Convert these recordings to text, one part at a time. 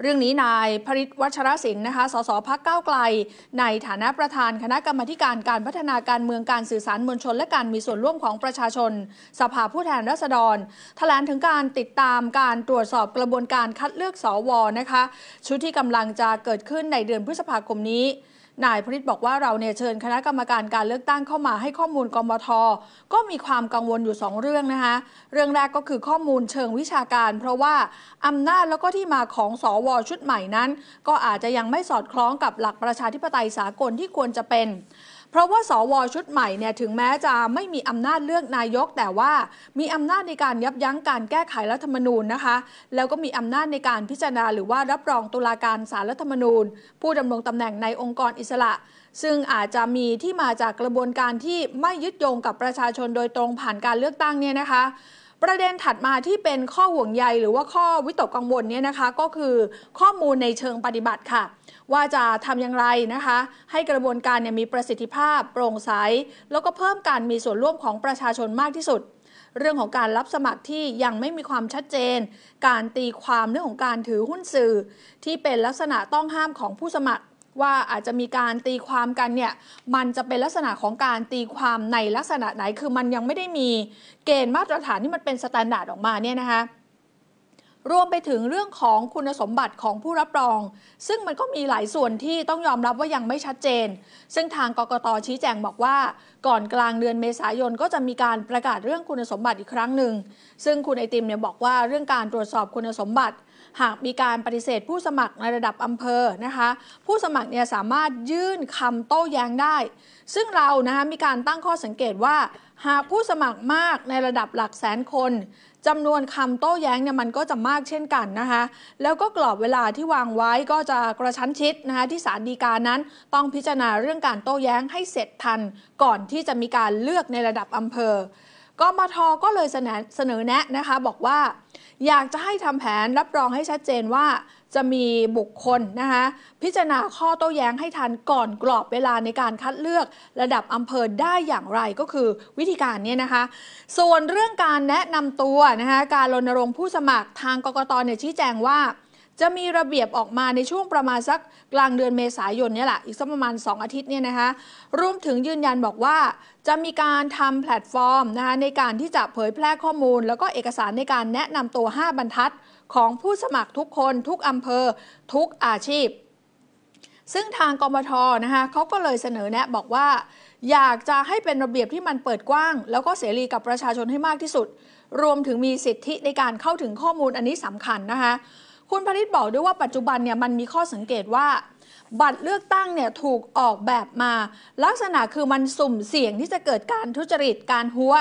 เรื่องนี้นายพริตวัชรศิลป์นะคะ สสพักเก้าไกล ในฐานะประธานคณะกรรมการการพัฒนาการเมืองการสื่อสารมวลชน และการมีส่วนร่วมของประชาชน สภาผู้แทนราษฎรแถลงถึงการติดตามการตรวจสอบกระบวนการคัดเลือกสวนะคะ ชุดที่กำลังจะเกิดขึ้นในเดือนพฤษภาคมนี้นายพริตบอกว่าเราเนี่ยเชิญคณะกรรมการการเลือกตั้งเข้ามาให้ข้อมูลกมทก็มีความกังวลอยู่ 2 เรื่องนะคะเรื่องแรกก็คือข้อมูลเชิงวิชาการเพราะว่า อำนาจแล้วก็ที่มาของสอวชุดใหม่นั้น ก็อาจจะยังไม่สอดคล้องกับหลักประชาธิปไตยสากลที่ควรจะเป็นพราะว่าสวชุดใหม่เนี่ยถึงแม้จะไม่มีอำนาจเลือกนายก แต่ว่ามีอำนาจในการยับยั้งการแก้ไขรัฐธรรมนูญนะคะ แล้วก็มีอำนาจในการพิจารณา หรือว่ารับรองตุลาการสารรัฐธรรมนูญ ผู้ดำรงตำแหน่งในองค์กรอิสระ ซึ่งอาจจะมีที่มาจากกระบวนการที่ไม่ยึดโยงกับประชาชนโดยตรงผ่านการเลือกตั้งเนี่ยนะคะ ประเด็นถัดมาที่เป็นข้อห่วงใยหรือว่าข้อวิตกกังวลเนี่ยนะคะ ก็คือข้อมูลในเชิงปฏิบัติค่ะว่าจะทำอย่างไรนะคะ ให้กระบวนการเนี่ยมีประสิทธิภาพโปร่งใส แล้วก็เพิ่มการมีส่วนร่วมของประชาชนมากที่สุด เรื่องของการรับสมัครที่ยังไม่มีความชัดเจน การตีความเรื่องของการถือหุ้นสื่อ ที่เป็นลักษณะต้องห้ามของผู้สมัคร ว่าอาจจะมีการตีความกันเนี่ยมันจะเป็นลักษณะของการตีความในลักษณะไหนคือมันยังไม่ได้มีเกณฑ์มาตรฐานที่มันเป็นสแตนดาร์ดออกมาเนี่ยนะคะรวมไปถึงเรื่องของคุณสมบัติของผู้รับรอง ซึ่งมันก็มีหลายส่วนที่ต้องยอมรับว่ายังไม่ชัดเจน ซึ่งทางกกตชี้แจงบอกว่า ก่อนกลางเดือนเมษายนก็จะมีการประกาศเรื่องคุณสมบัติอีกครั้งหนึ่งซึ่งคุณไอติมเนี่ยบอกว่าเรื่องการตรวจสอบคุณสมบัติ หากมีการปฏิเสธ ผู้สมัครในระดับอำเภอนะคะผู้สมัครเนี่ยสามารถยื่นคำโต้แย้งได้ ซึ่งเรานะคะมีการตั้งข้อสังเกตว่าหากผู้สมัครมากในระดับหลักแสนคนจำนวนคำโต้แย้งเนี่ยมันก็จะมากเช่นกันนะคะ แล้วก็กรอบเวลาที่วางไว้ก็จะกระชั้นชิดนะคะที่ศาลฎีกานั้นต้องพิจารณาเรื่องการโต้แย้งให้เสร็จทัน ก่อนที่จะมีการเลือกในระดับอำเภอกมทก็เลยเสนอเสนอแนะนะคะ บอกว่าอยากจะให้ทำแผนรับรองให้ชัดเจนว่า จะมีบุคคลนะคะ พิจารณาข้อโต้แย้งให้ทันก่อนกรอบเวลาในการคัดเลือกระดับอำเภอได้อย่างไรก็คือวิธีการเนี่ยนะคะ ส่วนเรื่องการแนะนำตัวนะคะ การรณรงค์ผู้สมัครทางกกตเนี่ยชี้แจงว่าจะมีระเบียบออกมาในช่วงประมาณสักกลางเดือนเมษายนนี่แหละอีกสักประมาณ 2 อาทิตย์เนี่ยนะคะ รวมถึงยืนยันบอกว่าจะมีการทำแพลตฟอร์มนะคะในการที่จะเผยแพร่ข้อมูล แล้วก็เอกสารในการแนะนำตัว 5 บรรทัด ของผู้สมัครทุกคน ทุกอำเภอ ทุกอาชีพ ซึ่งทางกรมทนะคะเขาก็เลยเสนอแนะบอกว่าอยากจะให้เป็นระเบียบที่มันเปิดกว้าง แล้วก็เสรีกับประชาชนให้มากที่สุด รวมถึงมีสิทธิในการเข้าถึงข้อมูลอันนี้สำคัญนะคะคุณพลิตบอกด้วยว่าปัจจุบันเนี่ยมันมีข้อสังเกตว่า บัตรเลือกตั้งเนี่ยถูกออกแบบมา ลักษณะคือมันสุ่มเสี่ยงที่จะเกิดการทุจริตการหัว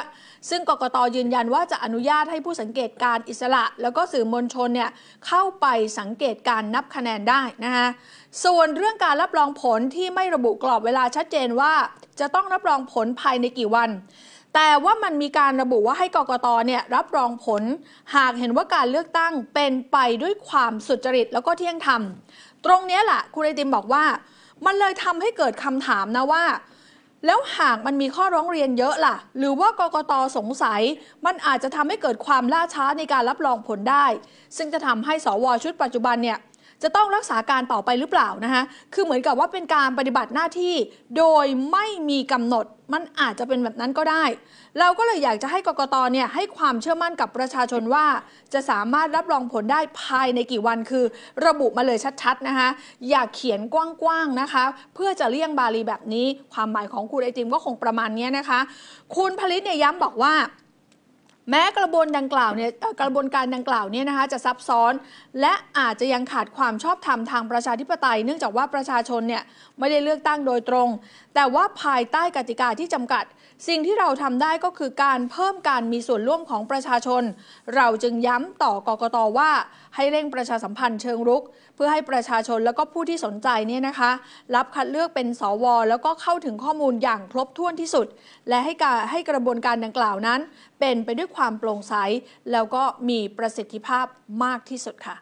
ซึ่งกกตยืนยันว่าจะอนุญาตให้ผู้สังเกตการอิสระ แล้วก็สื่อมวลชนเนี่ยเข้าไปสังเกตการนับคะแนนได้นะคะส่วนเรื่องการรับรองผลที่ไม่ระบุกรอบเวลาชัดเจนว่าจะต้องรับรองผลภายในกี่วันแต่ว่ามันมีการระบุว่าให้กกตเนี่ยรับรองผล หากเห็นว่าการเลือกตั้งเป็นไปด้วยความสุจริตแล้วก็เที่ยงธรรมตรงนี้แหละคุณไอติมบอกว่ามันเลยทำให้เกิดคำถามนะว่าแล้วหากมันมีข้อร้องเรียนเยอะล่ะ หรือว่ากกตสงสัย มันอาจจะทำให้เกิดความล่าช้าในการรับรองผลได้ ซึ่งจะทำให้สวชุดปัจจุบันเนี่ยจะต้องรักษาการต่อไปหรือเปล่านะคะคือเหมือนกับว่าเป็นการปฏิบัติหน้าที่โดยไม่มีกำหนด มันอาจจะเป็นแบบนั้นก็ได้ เราก็เลยอยากจะให้กกตเนี่ยให้ความเชื่อมั่นกับประชาชนว่า จะสามารถรับรองผลได้ภายในกี่วัน คือระบุมาเลยชัดๆนะคะอย่าเขียนกว้างๆนะคะ เพื่อจะเลี่ยงบาลีแบบนี้ ความหมายของคุณไอติมก็คงประมาณนี้นะคะ คุณผลิตเนี่ยย้ำบอกว่าแม้กระบวนดังกล่าวเนี่ยกระบวนการดังกล่าวเนี่ยนะคะ จะซับซ้อนและอาจจะยังขาดความชอบธรรมทางประชาธิปไตยเนื่องจากว่าประชาชนเนี่ยไม่ได้เลือกตั้งโดยตรง แต่ว่าภายใต้กติกาที่จำกัด สิ่งที่เราทำได้ก็คือการเพิ่มการมีส่วนร่วมของประชาชน เราจึงย้ำต่อกกตว่า ให้เร่งประชาสัมพันธ์เชิงรุก เพื่อให้ประชาชนแล้วก็ผู้ที่สนใจเนี่ยนะคะรับคัดเลือกเป็นสว แล้วก็เข้าถึงข้อมูลอย่างครบถ้วนที่สุด และให้การให้กระบวนการดังกล่าวนั้นเป็นไปด้วยความโปร่งใส แล้วก็มีประสิทธิภาพมากที่สุดค่ะ